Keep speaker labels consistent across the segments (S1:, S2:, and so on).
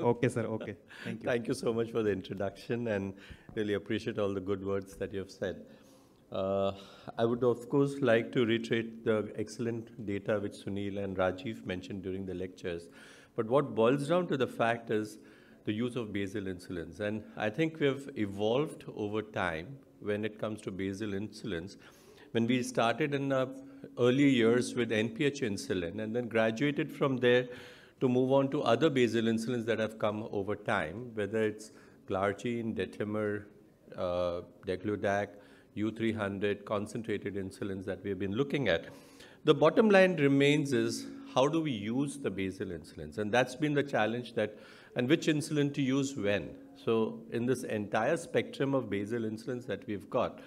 S1: okay, sir. Okay. Thank you. Thank you so much for the introduction and really appreciate all the good words that you have said. Uh, I would, of course, like to reiterate the excellent data which Sunil and Rajiv mentioned during the lectures. But what boils down to the fact is the use of basal insulins. And I think we have evolved over time when it comes to basal insulins. When we started in the early years with NPH insulin and then graduated from there to move on to other basal insulins that have come over time, whether it's glargine, detimer, uh, U300, concentrated insulins that we've been looking at. The bottom line remains is how do we use the basal insulins? And that's been the challenge that, and which insulin to use when. So in this entire spectrum of basal insulins that we've got,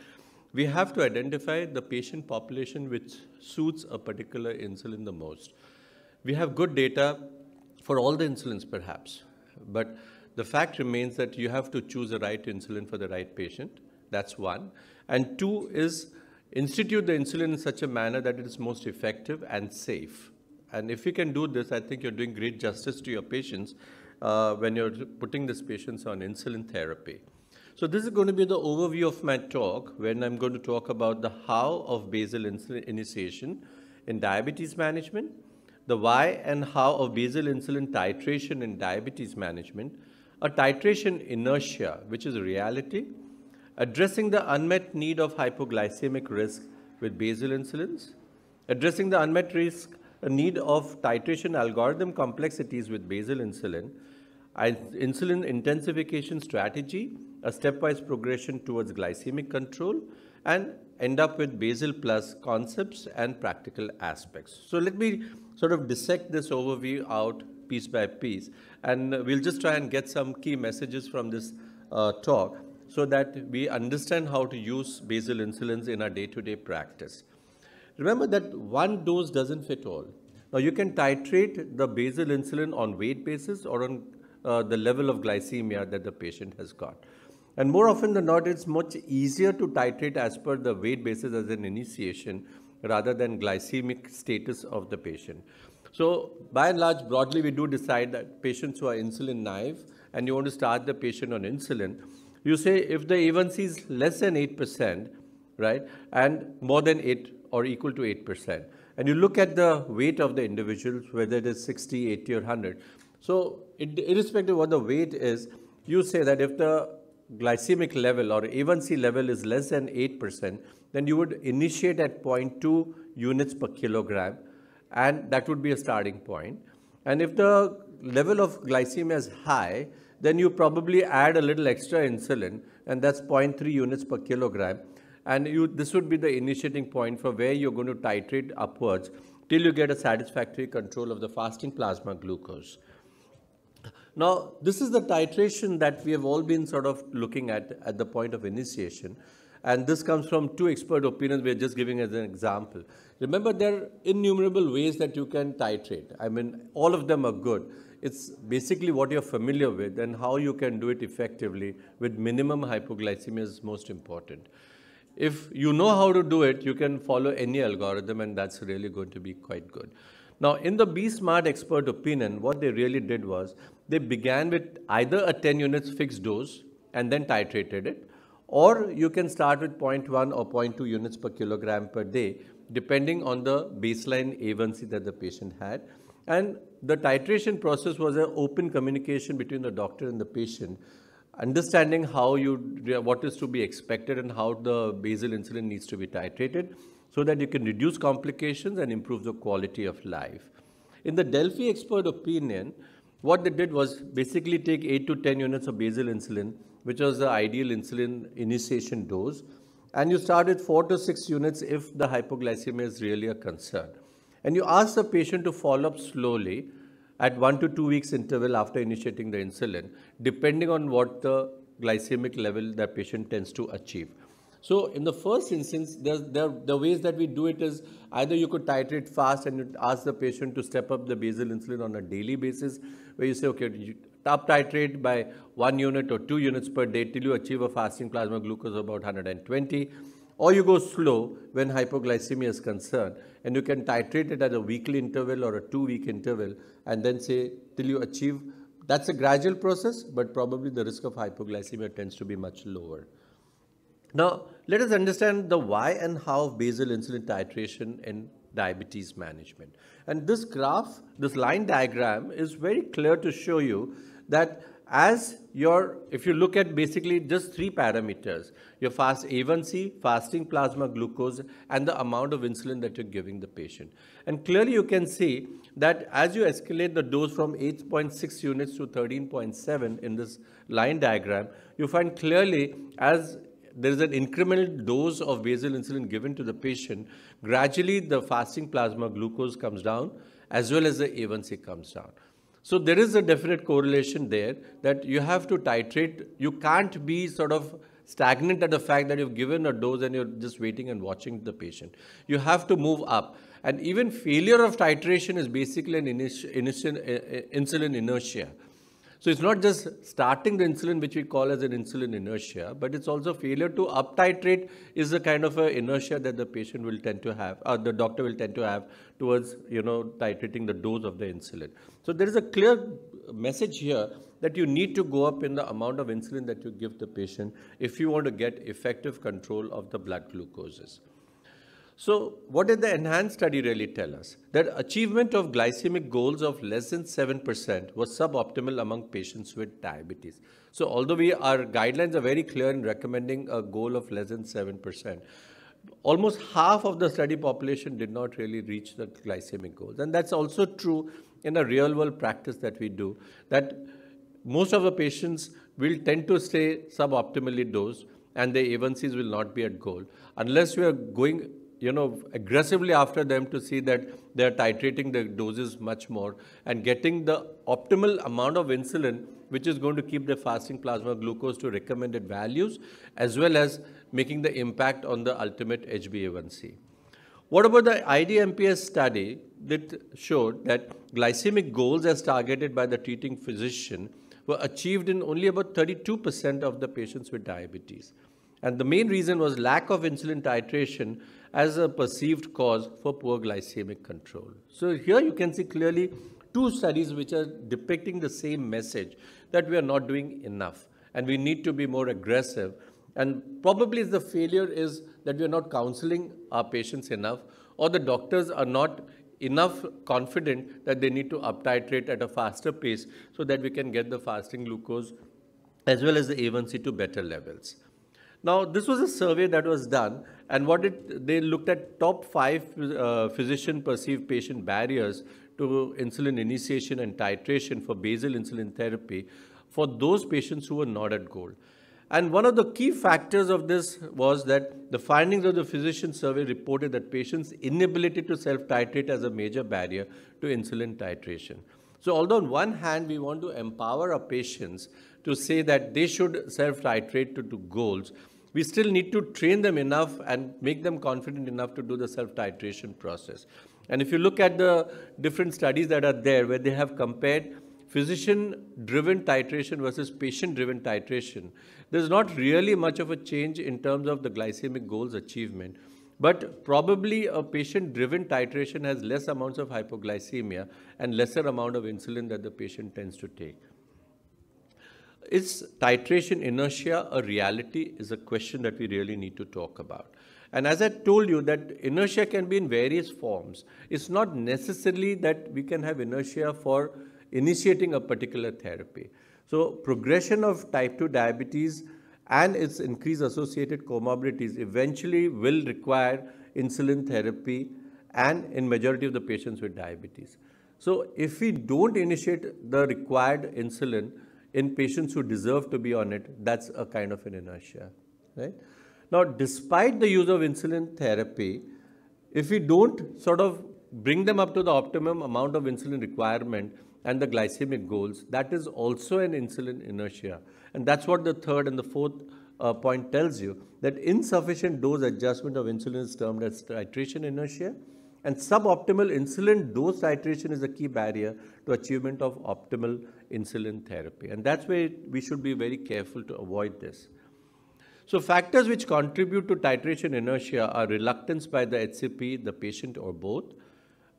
S1: we have to identify the patient population which suits a particular insulin the most. We have good data for all the insulins perhaps. But the fact remains that you have to choose the right insulin for the right patient. That's one. And two is institute the insulin in such a manner that it is most effective and safe. And if you can do this, I think you're doing great justice to your patients uh, when you're putting these patients on insulin therapy. So this is going to be the overview of my talk when I'm going to talk about the how of basal insulin initiation in diabetes management, the why and how of basal insulin titration in diabetes management, a titration inertia, which is a reality, addressing the unmet need of hypoglycemic risk with basal insulins, addressing the unmet risk need of titration algorithm complexities with basal insulin, insulin intensification strategy, a stepwise progression towards glycemic control, and end up with Basil Plus concepts and practical aspects. So let me sort of dissect this overview out piece by piece and we'll just try and get some key messages from this uh, talk so that we understand how to use basal insulins in our day-to-day -day practice. Remember that one dose doesn't fit all. Now you can titrate the basal insulin on weight basis or on uh, the level of glycemia that the patient has got. And more often than not, it's much easier to titrate as per the weight basis as an initiation rather than glycemic status of the patient. So by and large, broadly, we do decide that patients who are insulin naive and you want to start the patient on insulin, you say if the A1C is less than 8%, right, and more than 8 or equal to 8%, and you look at the weight of the individuals, whether it is 60, 80, or 100. So it, irrespective of what the weight is, you say that if the glycemic level or A1C level is less than 8%, then you would initiate at 0.2 units per kilogram and that would be a starting point. And if the level of glycemia is high, then you probably add a little extra insulin and that's 0.3 units per kilogram. And you, this would be the initiating point for where you're going to titrate upwards till you get a satisfactory control of the fasting plasma glucose. Now, this is the titration that we have all been sort of looking at at the point of initiation. And this comes from two expert opinions we are just giving as an example. Remember, there are innumerable ways that you can titrate. I mean, all of them are good. It's basically what you're familiar with and how you can do it effectively with minimum hypoglycemia is most important. If you know how to do it, you can follow any algorithm and that's really going to be quite good. Now, in the B Smart expert opinion, what they really did was they began with either a 10 units fixed dose and then titrated it, or you can start with 0.1 or 0.2 units per kilogram per day, depending on the baseline A1C that the patient had. And the titration process was an open communication between the doctor and the patient understanding how you what is to be expected and how the basal insulin needs to be titrated so that you can reduce complications and improve the quality of life. In the Delphi expert opinion, what they did was basically take 8 to 10 units of basal insulin, which was the ideal insulin initiation dose, and you start with 4 to 6 units if the hypoglycemia is really a concern. And you ask the patient to follow up slowly at 1 to 2 weeks interval after initiating the insulin depending on what the glycemic level that patient tends to achieve. So in the first instance, the, the ways that we do it is either you could titrate fast and ask the patient to step up the basal insulin on a daily basis where you say, okay, you top titrate by one unit or two units per day till you achieve a fasting plasma glucose of about 120 or you go slow when hypoglycemia is concerned and you can titrate it at a weekly interval or a two week interval and then say till you achieve that's a gradual process but probably the risk of hypoglycemia tends to be much lower now let us understand the why and how of basal insulin titration in diabetes management and this graph this line diagram is very clear to show you that as your, if you look at basically just three parameters, your fast A1C, fasting plasma glucose, and the amount of insulin that you're giving the patient. And clearly you can see that as you escalate the dose from 8.6 units to 13.7 in this line diagram, you find clearly as there is an incremental dose of basal insulin given to the patient, gradually the fasting plasma glucose comes down as well as the A1C comes down. So there is a definite correlation there that you have to titrate. You can't be sort of stagnant at the fact that you've given a dose and you're just waiting and watching the patient. You have to move up. And even failure of titration is basically an insulin inertia. So it's not just starting the insulin, which we call as an insulin inertia, but it's also failure to uptitrate is the kind of inertia that the patient will tend to have, or uh, the doctor will tend to have towards, you know, titrating the dose of the insulin. So there is a clear message here that you need to go up in the amount of insulin that you give the patient if you want to get effective control of the blood glucoses. So, what did the enhanced study really tell us? That achievement of glycemic goals of less than 7% was suboptimal among patients with diabetes. So, although we, our guidelines are very clear in recommending a goal of less than 7%, almost half of the study population did not really reach the glycemic goals. And that's also true in a real world practice that we do, that most of the patients will tend to stay suboptimally dosed and the A1Cs will not be at goal unless we are going you know, aggressively after them to see that they are titrating the doses much more and getting the optimal amount of insulin which is going to keep the fasting plasma glucose to recommended values as well as making the impact on the ultimate HbA1c. What about the IDMPS study that showed that glycemic goals as targeted by the treating physician were achieved in only about 32% of the patients with diabetes. And the main reason was lack of insulin titration as a perceived cause for poor glycemic control. So here you can see clearly two studies which are depicting the same message that we are not doing enough and we need to be more aggressive. And probably the failure is that we are not counseling our patients enough or the doctors are not enough confident that they need to uptitrate at a faster pace so that we can get the fasting glucose as well as the A1C to better levels. Now, this was a survey that was done, and what it, they looked at top five uh, physician perceived patient barriers to insulin initiation and titration for basal insulin therapy for those patients who were not at goal. And one of the key factors of this was that the findings of the physician survey reported that patients' inability to self titrate as a major barrier to insulin titration. So, although on one hand we want to empower our patients to say that they should self titrate to, to goals, we still need to train them enough and make them confident enough to do the self-titration process. And if you look at the different studies that are there where they have compared physician-driven titration versus patient-driven titration, there's not really much of a change in terms of the glycemic goals achievement. But probably a patient-driven titration has less amounts of hypoglycemia and lesser amount of insulin that the patient tends to take. Is titration inertia a reality is a question that we really need to talk about. And as I told you that inertia can be in various forms. It's not necessarily that we can have inertia for initiating a particular therapy. So progression of type 2 diabetes and its increased associated comorbidities eventually will require insulin therapy and in majority of the patients with diabetes. So if we don't initiate the required insulin, in patients who deserve to be on it, that's a kind of an inertia, right? Now, despite the use of insulin therapy, if we don't sort of bring them up to the optimum amount of insulin requirement and the glycemic goals, that is also an insulin inertia. And that's what the third and the fourth uh, point tells you, that insufficient dose adjustment of insulin is termed as titration inertia. And suboptimal insulin dose titration is a key barrier to achievement of optimal insulin therapy. And that's where we should be very careful to avoid this. So factors which contribute to titration inertia are reluctance by the HCP, the patient or both,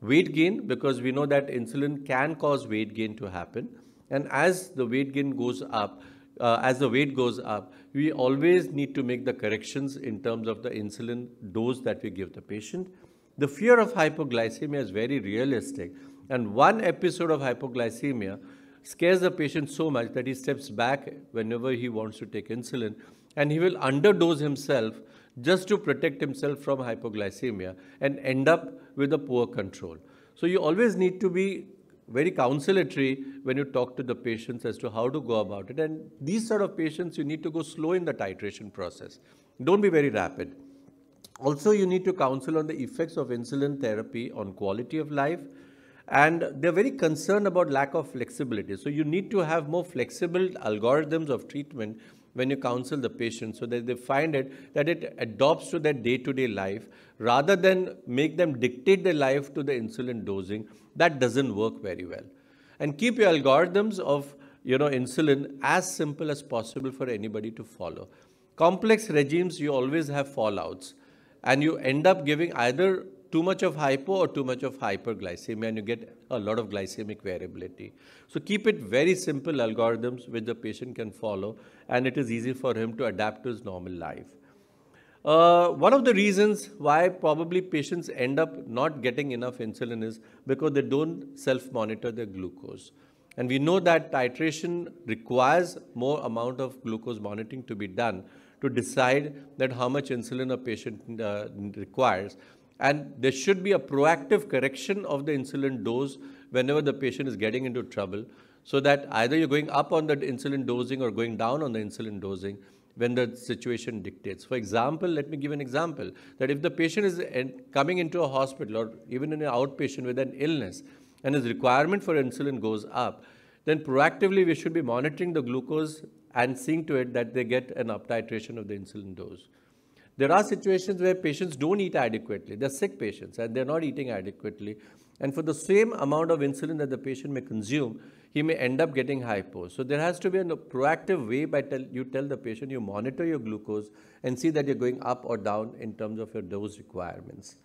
S1: weight gain because we know that insulin can cause weight gain to happen. And as the weight gain goes up, uh, as the weight goes up, we always need to make the corrections in terms of the insulin dose that we give the patient. The fear of hypoglycemia is very realistic, and one episode of hypoglycemia scares the patient so much that he steps back whenever he wants to take insulin and he will underdose himself just to protect himself from hypoglycemia and end up with a poor control. So you always need to be very conciliatory when you talk to the patients as to how to go about it. And these sort of patients, you need to go slow in the titration process. Don't be very rapid. Also, you need to counsel on the effects of insulin therapy on quality of life. And they're very concerned about lack of flexibility. So you need to have more flexible algorithms of treatment when you counsel the patient so that they find it that it adopts to their day-to-day -day life rather than make them dictate their life to the insulin dosing that doesn't work very well and keep your algorithms of you know insulin as simple as possible for anybody to follow complex regimes you always have fallouts and you end up giving either too much of hypo or too much of hyperglycemia and you get a lot of glycemic variability. So keep it very simple algorithms which the patient can follow and it is easy for him to adapt to his normal life. Uh, one of the reasons why probably patients end up not getting enough insulin is because they don't self-monitor their glucose. And we know that titration requires more amount of glucose monitoring to be done to decide that how much insulin a patient uh, requires. And there should be a proactive correction of the insulin dose whenever the patient is getting into trouble so that either you're going up on the insulin dosing or going down on the insulin dosing when the situation dictates. For example, let me give an example that if the patient is coming into a hospital or even in an outpatient with an illness and his requirement for insulin goes up, then proactively we should be monitoring the glucose and seeing to it that they get an uptitration of the insulin dose. There are situations where patients don't eat adequately. They're sick patients and they're not eating adequately. And for the same amount of insulin that the patient may consume, he may end up getting hypo. So there has to be a proactive way by tell, you tell the patient you monitor your glucose and see that you're going up or down in terms of your dose requirements.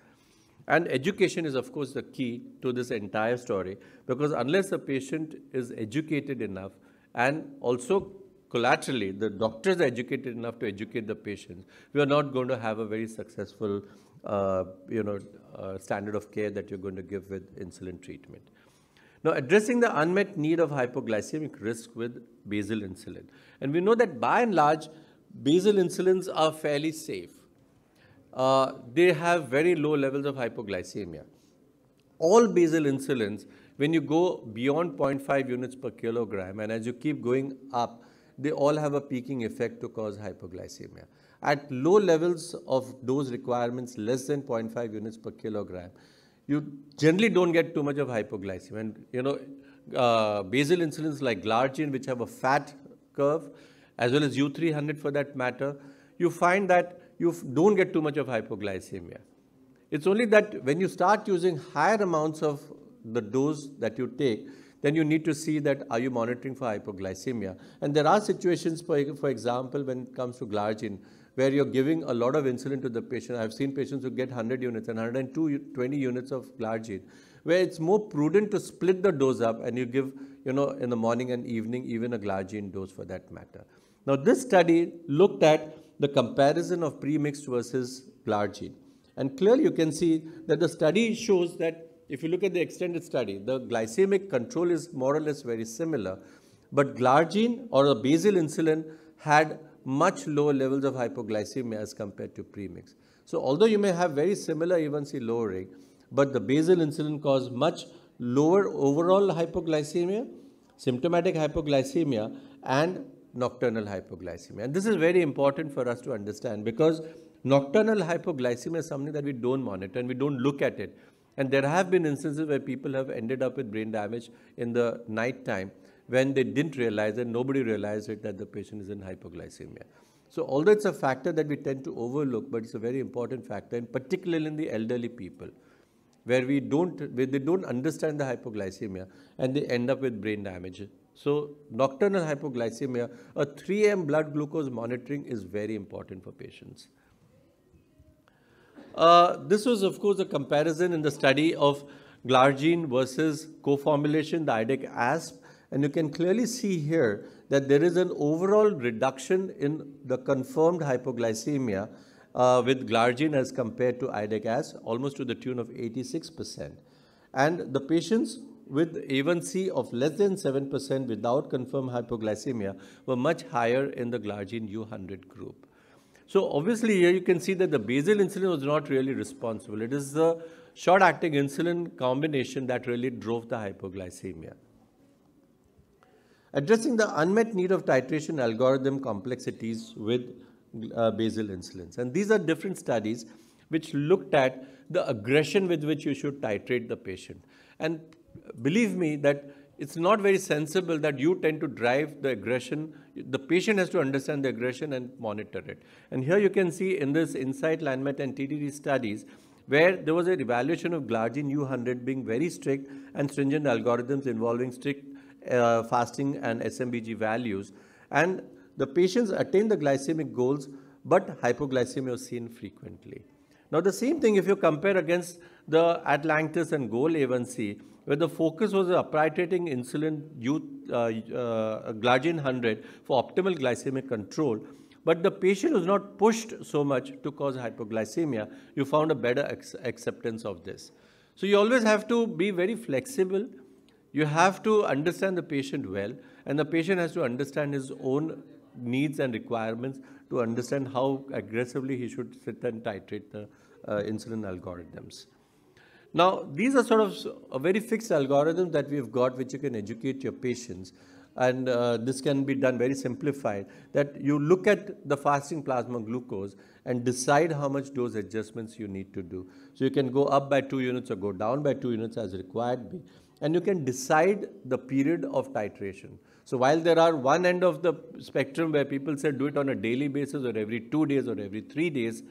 S1: And education is of course the key to this entire story because unless the patient is educated enough and also collaterally, the doctors are educated enough to educate the patients, we are not going to have a very successful, uh, you know, uh, standard of care that you're going to give with insulin treatment. Now, addressing the unmet need of hypoglycemic risk with basal insulin. And we know that by and large, basal insulins are fairly safe. Uh, they have very low levels of hypoglycemia. All basal insulins, when you go beyond 0.5 units per kilogram, and as you keep going up, they all have a peaking effect to cause hypoglycemia. At low levels of those requirements, less than 0.5 units per kilogram, you generally don't get too much of hypoglycemia. And, you know, uh, basal insulins like glargine, which have a fat curve, as well as U300 for that matter, you find that you don't get too much of hypoglycemia. It's only that when you start using higher amounts of the dose that you take, then you need to see that are you monitoring for hypoglycemia. And there are situations, for, for example, when it comes to glargine, where you're giving a lot of insulin to the patient. I've seen patients who get 100 units and 120 units of glargine, where it's more prudent to split the dose up and you give, you know, in the morning and evening, even a glargine dose for that matter. Now, this study looked at the comparison of premixed versus glargine. And clearly you can see that the study shows that if you look at the extended study, the glycemic control is more or less very similar. But glargine or the basal insulin had much lower levels of hypoglycemia as compared to premix. So although you may have very similar A1C lowering, but the basal insulin caused much lower overall hypoglycemia, symptomatic hypoglycemia and nocturnal hypoglycemia. And this is very important for us to understand because nocturnal hypoglycemia is something that we don't monitor and we don't look at it. And there have been instances where people have ended up with brain damage in the night time when they didn't realize it. nobody realized it that the patient is in hypoglycemia. So although it's a factor that we tend to overlook, but it's a very important factor, and particularly in the elderly people, where we don't, where they don't understand the hypoglycemia and they end up with brain damage. So nocturnal hypoglycemia, a 3M blood glucose monitoring is very important for patients. Uh, this was, of course, a comparison in the study of glargine versus co-formulation, the IDEC ASP. And you can clearly see here that there is an overall reduction in the confirmed hypoglycemia uh, with glargine as compared to IDEC ASP, almost to the tune of 86%. And the patients with A1C of less than 7% without confirmed hypoglycemia were much higher in the glargine U100 group. So obviously here you can see that the basal insulin was not really responsible. It is the short-acting insulin combination that really drove the hypoglycemia. Addressing the unmet need of titration algorithm complexities with uh, basal insulins. And these are different studies which looked at the aggression with which you should titrate the patient. And believe me that it's not very sensible that you tend to drive the aggression. The patient has to understand the aggression and monitor it. And here you can see in this INSIGHT, LANMET and TDD studies, where there was an evaluation of glargine U100 being very strict and stringent algorithms involving strict uh, fasting and SMBG values. And the patients attain the glycemic goals, but hypoglycemia was seen frequently. Now the same thing if you compare against the Atlantis and Goal A1C, where the focus was uptitrating insulin youth, uh, uh, glargine 100 for optimal glycemic control. But the patient was not pushed so much to cause hypoglycemia. You found a better acceptance of this. So you always have to be very flexible. You have to understand the patient well, and the patient has to understand his own needs and requirements to understand how aggressively he should sit and titrate the uh, insulin algorithms. Now, these are sort of a very fixed algorithm that we've got which you can educate your patients and uh, this can be done very simplified that you look at the fasting plasma glucose and decide how much dose adjustments you need to do. So you can go up by 2 units or go down by 2 units as required be and you can decide the period of titration. So while there are one end of the spectrum where people say do it on a daily basis or every 2 days or every 3 days,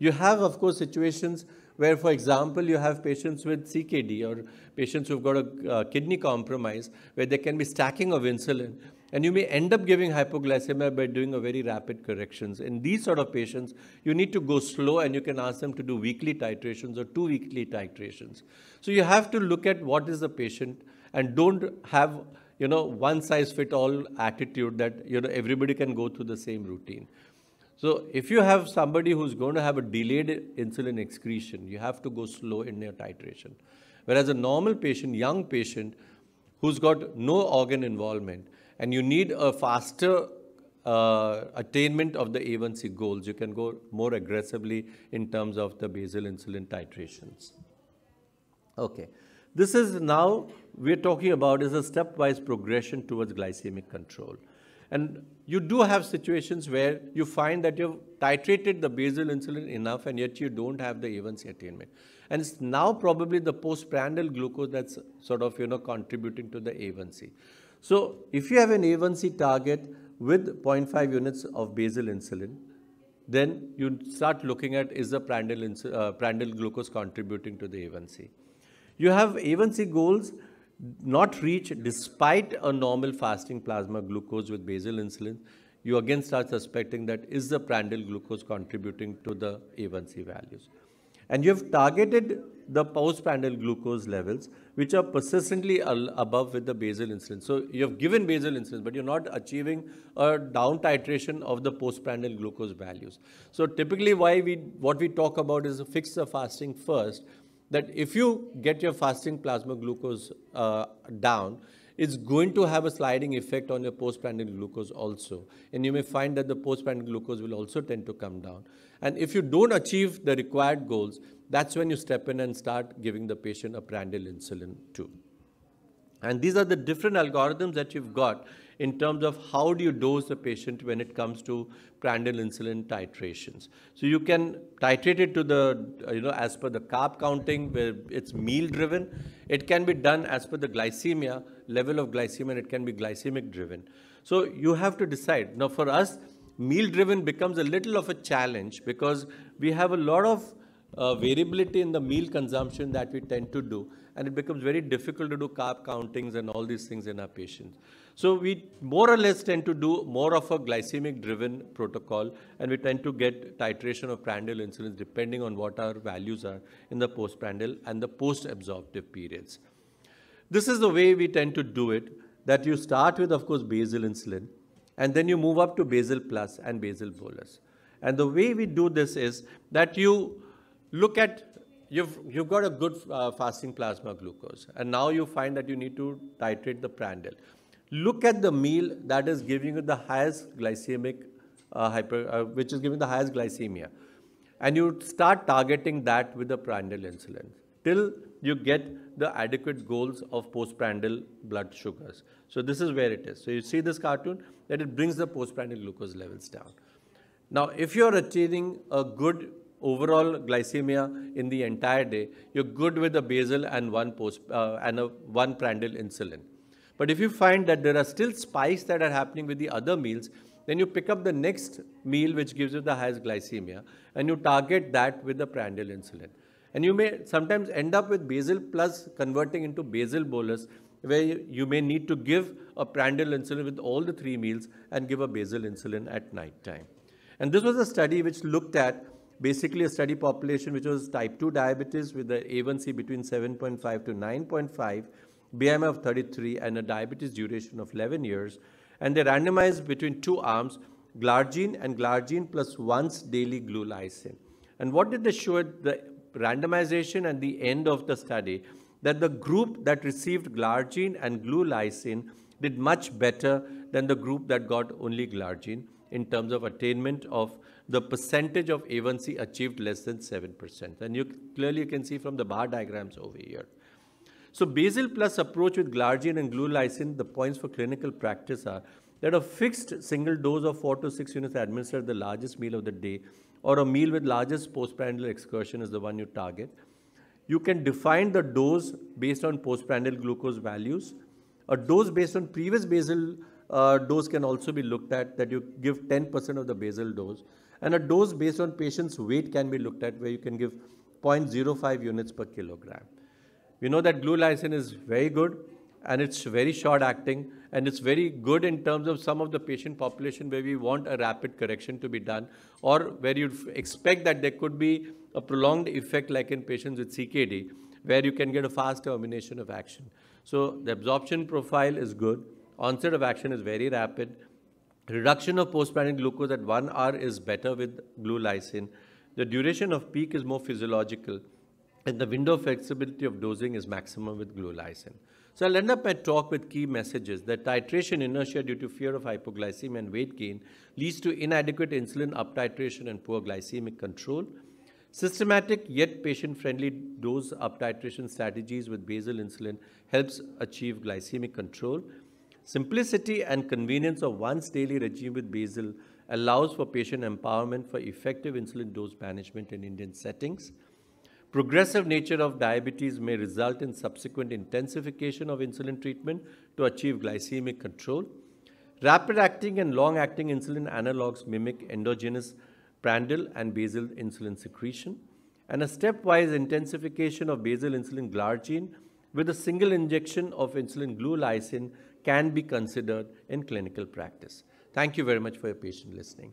S1: you have of course situations where, for example, you have patients with CKD or patients who've got a uh, kidney compromise, where there can be stacking of insulin. And you may end up giving hypoglycemia by doing a very rapid corrections. In these sort of patients, you need to go slow and you can ask them to do weekly titrations or two weekly titrations. So you have to look at what is the patient and don't have you know one size fit all attitude that you know everybody can go through the same routine so if you have somebody who's going to have a delayed insulin excretion, you have to go slow in your titration. Whereas a normal patient, young patient, who's got no organ involvement, and you need a faster uh, attainment of the A1C goals, you can go more aggressively in terms of the basal insulin titrations. Okay. This is now we're talking about is a stepwise progression towards glycemic control. And you do have situations where you find that you've titrated the basal insulin enough and yet you don't have the A1C attainment. And it's now probably the postprandial glucose that's sort of, you know, contributing to the A1C. So if you have an A1C target with 0.5 units of basal insulin, then you start looking at is the prandial, uh, prandial glucose contributing to the A1C. You have A1C goals not reach despite a normal fasting plasma glucose with basal insulin, you again start suspecting that is the prandial glucose contributing to the A1C values. And you have targeted the postprandial glucose levels, which are persistently above with the basal insulin. So you have given basal insulin, but you're not achieving a down titration of the postprandial glucose values. So typically why we, what we talk about is fix the fasting first, that if you get your fasting plasma glucose uh, down, it's going to have a sliding effect on your postprandial glucose also. And you may find that the postprandial glucose will also tend to come down. And if you don't achieve the required goals, that's when you step in and start giving the patient a prandial insulin too. And these are the different algorithms that you've got in terms of how do you dose the patient when it comes to prandial insulin titrations. So you can titrate it to the, you know, as per the carb counting where it's meal driven. It can be done as per the glycemia, level of glycemia, and it can be glycemic driven. So you have to decide. Now for us, meal driven becomes a little of a challenge because we have a lot of uh, variability in the meal consumption that we tend to do and it becomes very difficult to do carb countings and all these things in our patients. So we more or less tend to do more of a glycemic driven protocol and we tend to get titration of prandial insulin depending on what our values are in the postprandial and the post-absorptive periods. This is the way we tend to do it that you start with of course basal insulin and then you move up to basal plus and basal bolus. And the way we do this is that you look at you've you've got a good uh, fasting plasma glucose and now you find that you need to titrate the prandial look at the meal that is giving you the highest glycemic uh, hyper, uh, which is giving the highest glycemia. And you start targeting that with the prandial insulin till you get the adequate goals of postprandial blood sugars. So this is where it is. So you see this cartoon that it brings the postprandial glucose levels down. Now, if you're achieving a good overall glycemia in the entire day, you're good with a basal and one post uh, and a one prandial insulin. But if you find that there are still spikes that are happening with the other meals, then you pick up the next meal which gives you the highest glycemia and you target that with the prandial insulin. And you may sometimes end up with basal plus converting into basal bolus where you may need to give a prandial insulin with all the three meals and give a basal insulin at night time. And this was a study which looked at basically a study population which was type 2 diabetes with the A1C between 7.5 to 9.5 BMI of 33, and a diabetes duration of 11 years. And they randomized between two arms, glargine and glargine plus once daily glulysin. And what did they show at the randomization and the end of the study? That the group that received glargine and glulysin did much better than the group that got only glargine in terms of attainment of the percentage of A1C achieved less than 7%. And you clearly you can see from the bar diagrams over here. So basal plus approach with glargine and glulysin, the points for clinical practice are that a fixed single dose of 4 to 6 units administered the largest meal of the day or a meal with largest postprandial excursion is the one you target. You can define the dose based on postprandial glucose values. A dose based on previous basal uh, dose can also be looked at that you give 10% of the basal dose. And a dose based on patient's weight can be looked at where you can give 0.05 units per kilogram. We know that glulysin is very good and it's very short acting and it's very good in terms of some of the patient population where we want a rapid correction to be done or where you expect that there could be a prolonged effect like in patients with CKD where you can get a fast termination of action. So the absorption profile is good, onset of action is very rapid, reduction of postprandial glucose at 1 hour is better with glulysin. The duration of peak is more physiological and the window flexibility of dosing is maximum with glucose. So I'll end up my talk with key messages that titration inertia due to fear of hypoglycemia and weight gain leads to inadequate insulin uptitration and poor glycemic control. Systematic yet patient-friendly dose uptitration strategies with basal insulin helps achieve glycemic control. Simplicity and convenience of once daily regime with basal allows for patient empowerment for effective insulin dose management in Indian settings. Progressive nature of diabetes may result in subsequent intensification of insulin treatment to achieve glycemic control. Rapid-acting and long-acting insulin analogs mimic endogenous prandial and basal insulin secretion. And a stepwise intensification of basal insulin glargine with a single injection of insulin glulisine can be considered in clinical practice. Thank you very much for your patient listening.